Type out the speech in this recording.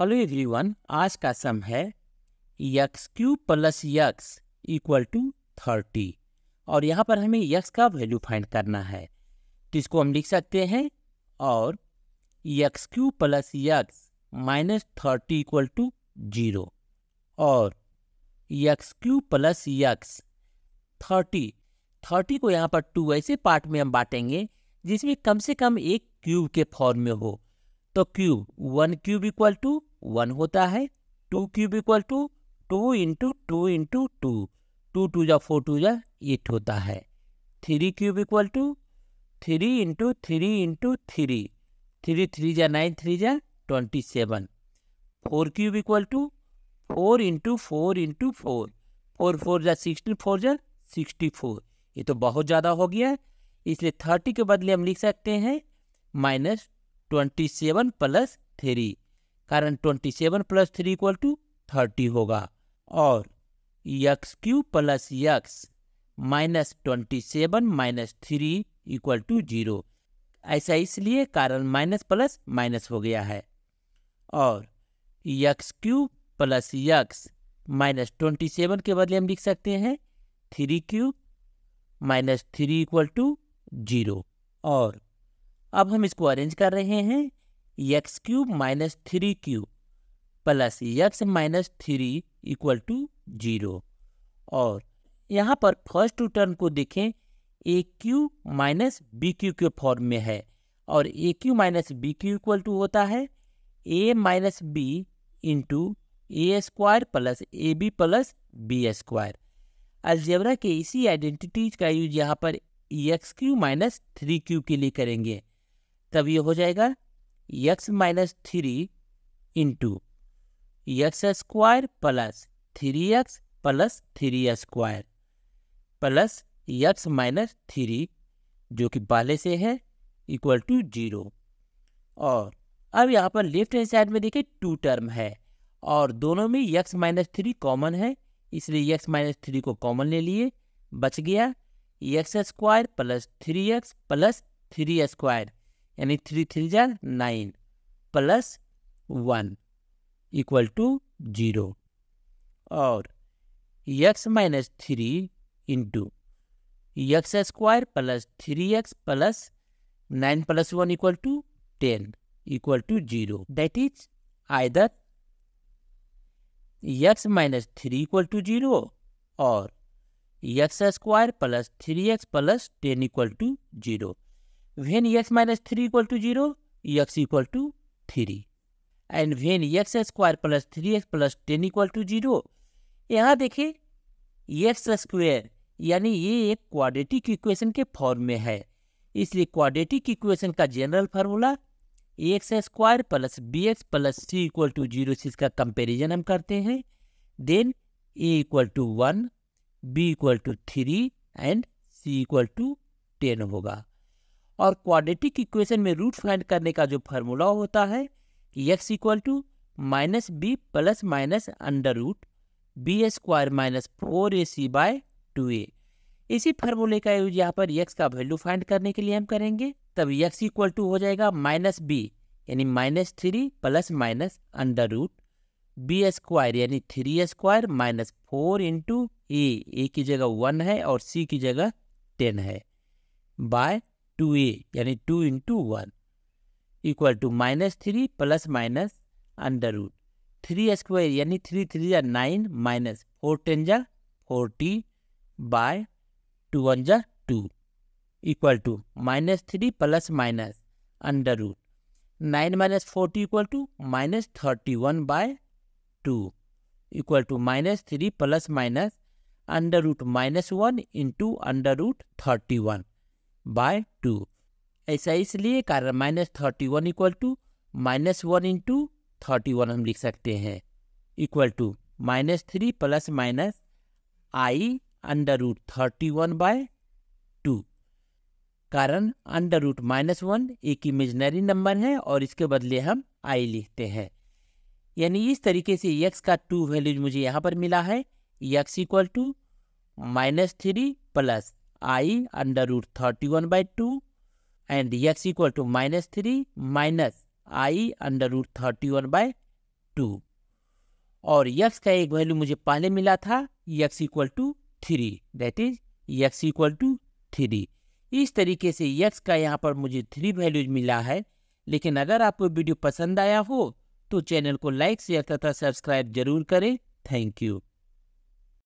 Hello everyone आज का sum है x cube plus x equal to thirty और यहाँ पर हमें यक्स का वैल्यू फाइंड करना है तो इसको हम लिख सकते हैं और x cube plus x minus thirty equal to zero और x cube plus x thirty thirty को यहाँ पर टू ऐसे पार्ट में हम बांटेंगे जिसमें कम से कम एक क्यूब के फॉर्म में हो तो cube one cube equal to one होता है two cube equal to two into two into two two two जा फोर टू जा एट होता है three cube equal to three into three into three three three जा nine three जा twenty seven four cube equal to four into four into four four four जा sixty four जा sixty four ये तो बहुत ज़्यादा हो गया इसलिए थर्टी के बदले हम लिख सकते हैं minus twenty seven plus three कारण twenty seven plus three equal to thirty होगा और x cube plus x minus twenty seven minus three equal to zero ऐसा इसलिए कारण माइनस प्लस माइनस हो गया है और x cube plus x minus twenty seven के बदले हम लिख सकते हैं three cube minus three equal to zero और अब हम इसको अरेंज कर रहे हैं x cube minus three cube plus x minus three equal to zero और यहाँ पर फर्स्ट टर्म को देखें A cube minus B cube के फॉर्म में है और A cube minus B cube equal to होता है ए minus B into A square plus A B plus B square algebra के इसी आइडेंटिटीज का यूज यहाँ पर x cube minus three cube के लिए करेंगे तब ये हो जाएगा x minus three into x square plus three x plus three square plus x minus three जो कि पहले से है इक्वल टू जीरो और अब यहाँ पर लेफ्ट हैंड साइड में देखिए टू टर्म है और दोनों में यक्स माइनस थ्री कॉमन है इसलिए यक्स माइनस थ्री को कॉमन ले लिए बच गया x square plus three x plus three square यानी थ्री थ्री जार nine plus one equal to zero और x minus three into x square plus three x plus nine plus one equal to ten equal to zero that is either x minus three equal to zero और x square plus three x plus ten equal to zero when x minus 3 equal to 0, x equal to 3. And when x square plus three x plus ten equal to zero यहाँ देखिए x square यानी ये एक quadratic equation के form में है इसलिए quadratic equation का general formula x square plus B x plus C equal to zero से इसका कंपेरिजन हम करते हैं then A equal to one B equal to three and C equal to ten होगा और क्वाड्रेटिक इक्वेशन में root find करने का जो फार्मूला होता है x equal to minus B plus minus under root B square minus four A C by two ए इसी फार्मूले का यूज यहाँ पर एक्स का वैल्यू फाइंड करने के लिए हम करेंगे तब एक्स इक्वल टू हो जाएगा माइनस बी यानी minus three plus minus under root B square यानी three square minus four into A A की जगह वन है और सी की जगह टेन है बाय टू ए यानी two into one equal to minus three plus minus under root three square यानी थ्री थ्री या नाइन माइनस फोर टेन जा फोर्टी बाय टू वन जा two equal to minus three plus minus under root nine minus forty equal to minus thirty one by two equal to minus three plus minus under root minus one into under root thirty one by two ऐसा इसलिए कारण minus thirty one equal to minus one into thirty one हम लिख सकते हैं equal to minus three plus minus I under root thirty one by two कारण under root minus one एक imaginary number है और इसके बदले हम आई लिखते हैं यानी इस तरीके से यक्स का टू वैल्यूज मुझे यहाँ पर मिला है x equal to minus three plus I under root thirty one by two and x equal to minus three minus I under root thirty one by two और यक्स का एक value मुझे पहले मिला था x equal to three that is x equal to three इस तरीके से यक्स का यहाँ पर मुझे थ्री वैल्यूज मिला है लेकिन अगर आपको वीडियो पसंद आया हो तो चैनल को लाइक शेयर तथा सब्सक्राइब जरूर करें थैंक यू